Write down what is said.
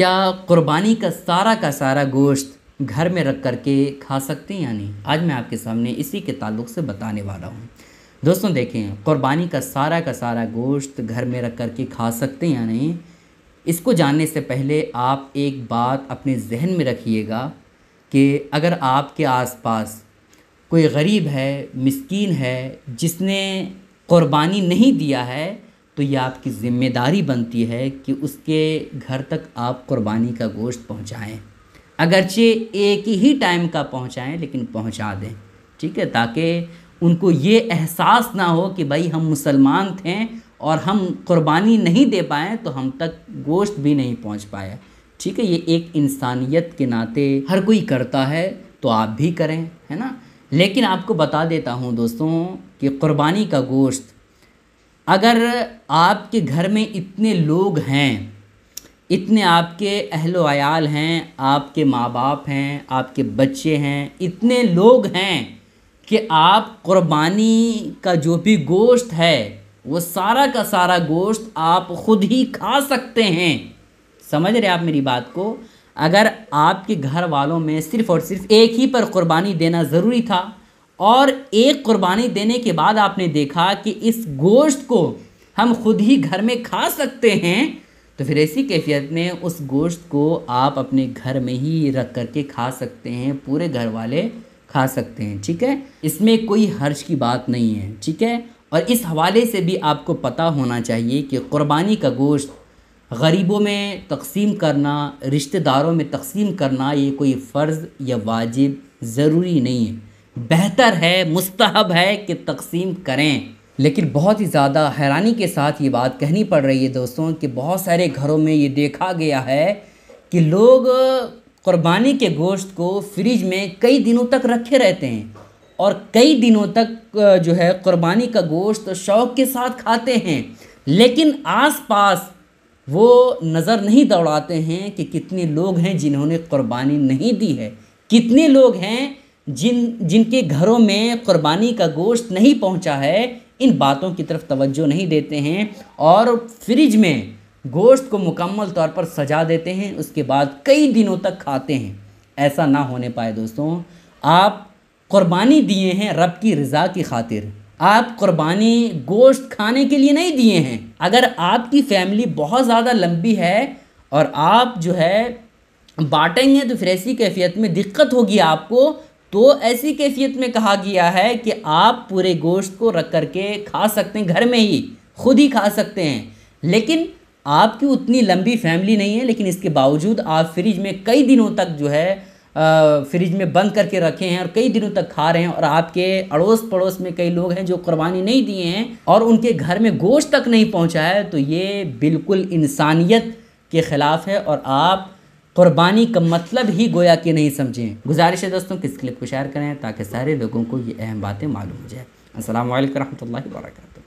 क्या क़ुरबानी का सारा का सारा गोश्त घर में रख कर के खा सकते हैं या नहीं आज मैं आपके सामने इसी के ताल्लुक से बताने वाला हूँ दोस्तों देखें क़ुरबानी का सारा का सारा गोश्त घर में रख कर के खा सकते हैं या नहीं इसको जानने से पहले आप एक बात अपने जहन में रखिएगा कि अगर आपके आसपास कोई गरीब है मस्किन है जिसने क़ुरबानी नहीं दिया है तो ये आपकी ज़िम्मेदारी बनती है कि उसके घर तक आप कुर्बानी का गोश्त पहुँचाएँ अगरचे एक ही टाइम का पहुँचाएँ लेकिन पहुँचा दें ठीक है ताकि उनको ये एहसास ना हो कि भाई हम मुसलमान थे और हम क़ुरबानी नहीं दे पाए तो हम तक गोश्त भी नहीं पहुंच पाया ठीक है ये एक इंसानियत के नाते हर कोई करता है तो आप भी करें है ना लेकिन आपको बता देता हूँ दोस्तों कि कुर्बानी का गोश्त अगर आपके घर में इतने लोग हैं इतने आपके अहल हैं आपके माँ बाप हैं आपके बच्चे हैं इतने लोग हैं कि आप क़ुरबानी का जो भी गोश्त है वो सारा का सारा गोश्त आप ख़ुद ही खा सकते हैं समझ रहे आप मेरी बात को अगर आपके घर वालों में सिर्फ़ और सिर्फ़ एक ही पर क़ुरबानी देना ज़रूरी था और एक कुर्बानी देने के बाद आपने देखा कि इस गोश्त को हम खुद ही घर में खा सकते हैं तो फिर ऐसी कैफियत में उस गोश्त को आप अपने घर में ही रख कर के खा सकते हैं पूरे घर वाले खा सकते हैं ठीक है इसमें कोई हर्ज की बात नहीं है ठीक है और इस हवाले से भी आपको पता होना चाहिए कि क़ुरबानी का गोश्त गरीबों में तकसीम करना रिश्तेदारों में तकसीम करना ये कोई फ़र्ज़ या वाजिब ज़रूरी नहीं है बेहतर है मुस्तहब है कि तकसीम करें लेकिन बहुत ही ज़्यादा हैरानी के साथ ये बात कहनी पड़ रही है दोस्तों कि बहुत सारे घरों में ये देखा गया है कि लोग क़ुरबानी के गोश्त को फ्रिज में कई दिनों तक रखे रहते हैं और कई दिनों तक जो है क़ुरबानी का गोश्त शौक़ के साथ खाते हैं लेकिन आसपास वो नज़र नहीं दौड़ाते हैं कि कितने लोग हैं जिन्होंने क़ुरबानी नहीं दी है कितने लोग हैं जिन जिनके घरों में क़ुरबानी का गोश्त नहीं पहुंचा है इन बातों की तरफ तवज्जो नहीं देते हैं और फ्रिज में गोश्त को मुकम्मल तौर पर सजा देते हैं उसके बाद कई दिनों तक खाते हैं ऐसा ना होने पाए दोस्तों आप क़ुरबानी दिए हैं रब की रज़ा की खातिर आप क़ुरबानी गोश्त खाने के लिए नहीं दिए हैं अगर आपकी फ़ैमिली बहुत ज़्यादा लंबी है और आप जो है बाँटेंगे तो फिर ऐसी कैफियत में दिक्कत होगी आपको तो ऐसी कैफियत में कहा गया है कि आप पूरे गोश्त को रख कर के खा सकते हैं घर में ही खुद ही खा सकते हैं लेकिन आपकी उतनी लंबी फैमिली नहीं है लेकिन इसके बावजूद आप फ्रिज में कई दिनों तक जो है फ्रिज में बंद करके रखे हैं और कई दिनों तक खा रहे हैं और आपके अड़ोस पड़ोस में कई लोग हैं जो कुर्बानी नहीं दिए हैं और उनके घर में गोश्त तक नहीं पहुंचा है तो ये बिल्कुल इंसानियत के ख़िलाफ़ है और आप क़ुरबानी का मतलब ही गोया कि नहीं समझें गुजारिश है दोस्तों किस क्लिप को शेयर करें ताकि सारे लोगों को ये अहम बातें मालूम हो जाए असल वरहमल वर्का